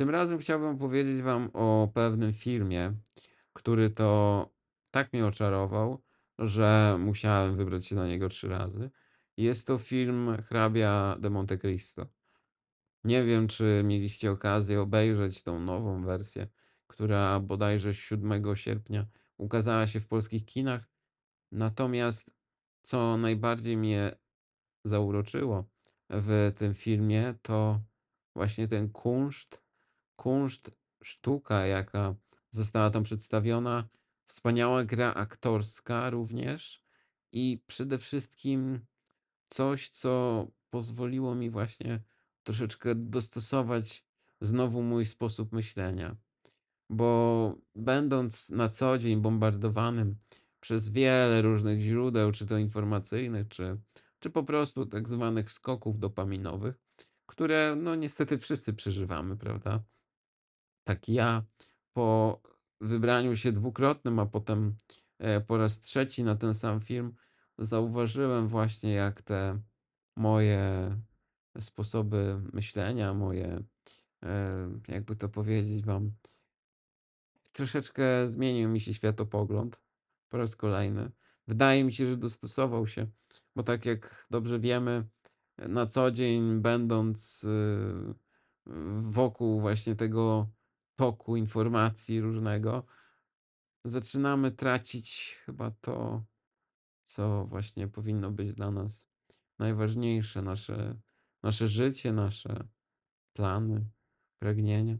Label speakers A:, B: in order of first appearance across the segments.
A: Tym razem chciałbym powiedzieć Wam o pewnym filmie, który to tak mnie oczarował, że musiałem wybrać się na niego trzy razy. Jest to film Hrabia de Monte Cristo. Nie wiem, czy mieliście okazję obejrzeć tą nową wersję, która bodajże 7 sierpnia ukazała się w polskich kinach. Natomiast co najbardziej mnie zauroczyło w tym filmie, to właśnie ten kunszt kunszt, sztuka, jaka została tam przedstawiona, wspaniała gra aktorska również i przede wszystkim coś, co pozwoliło mi właśnie troszeczkę dostosować znowu mój sposób myślenia. Bo będąc na co dzień bombardowanym przez wiele różnych źródeł, czy to informacyjnych, czy, czy po prostu tak zwanych skoków dopaminowych, które no niestety wszyscy przeżywamy, prawda? tak ja po wybraniu się dwukrotnym, a potem e, po raz trzeci na ten sam film, zauważyłem właśnie, jak te moje sposoby myślenia, moje, e, jakby to powiedzieć Wam, troszeczkę zmienił mi się światopogląd po raz kolejny. Wydaje mi się, że dostosował się, bo tak jak dobrze wiemy, na co dzień, będąc e, wokół właśnie tego toku informacji różnego, zaczynamy tracić chyba to, co właśnie powinno być dla nas najważniejsze, nasze, nasze życie, nasze plany, pragnienia,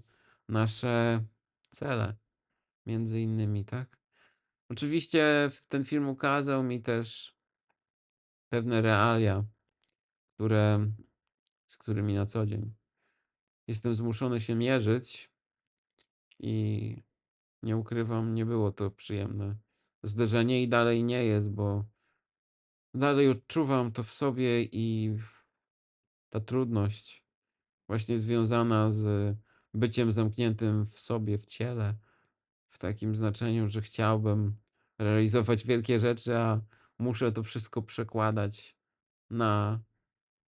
A: nasze cele, między innymi, tak? Oczywiście ten film ukazał mi też pewne realia, które, z którymi na co dzień jestem zmuszony się mierzyć, i nie ukrywam, nie było to przyjemne zderzenie i dalej nie jest, bo dalej odczuwam to w sobie i ta trudność właśnie związana z byciem zamkniętym w sobie, w ciele, w takim znaczeniu, że chciałbym realizować wielkie rzeczy, a muszę to wszystko przekładać na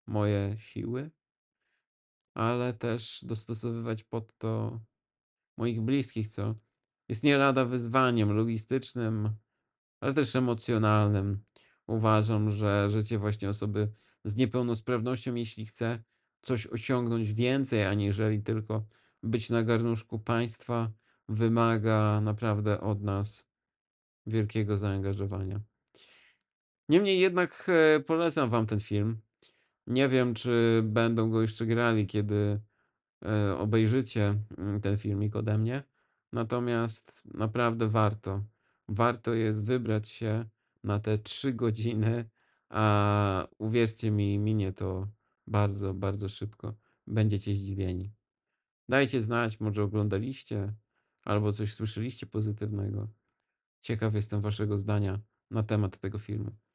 A: moje siły, ale też dostosowywać pod to moich bliskich, co jest nie lada wyzwaniem logistycznym, ale też emocjonalnym. Uważam, że życie właśnie osoby z niepełnosprawnością, jeśli chce coś osiągnąć więcej, aniżeli tylko być na garnuszku państwa, wymaga naprawdę od nas wielkiego zaangażowania. Niemniej jednak e, polecam Wam ten film. Nie wiem, czy będą go jeszcze grali, kiedy E, obejrzycie mm, ten filmik ode mnie. Natomiast naprawdę warto. Warto jest wybrać się na te trzy godziny, a uwierzcie mi, minie to bardzo, bardzo szybko. Będziecie zdziwieni. Dajcie znać, może oglądaliście albo coś słyszeliście pozytywnego. Ciekaw jestem Waszego zdania na temat tego filmu.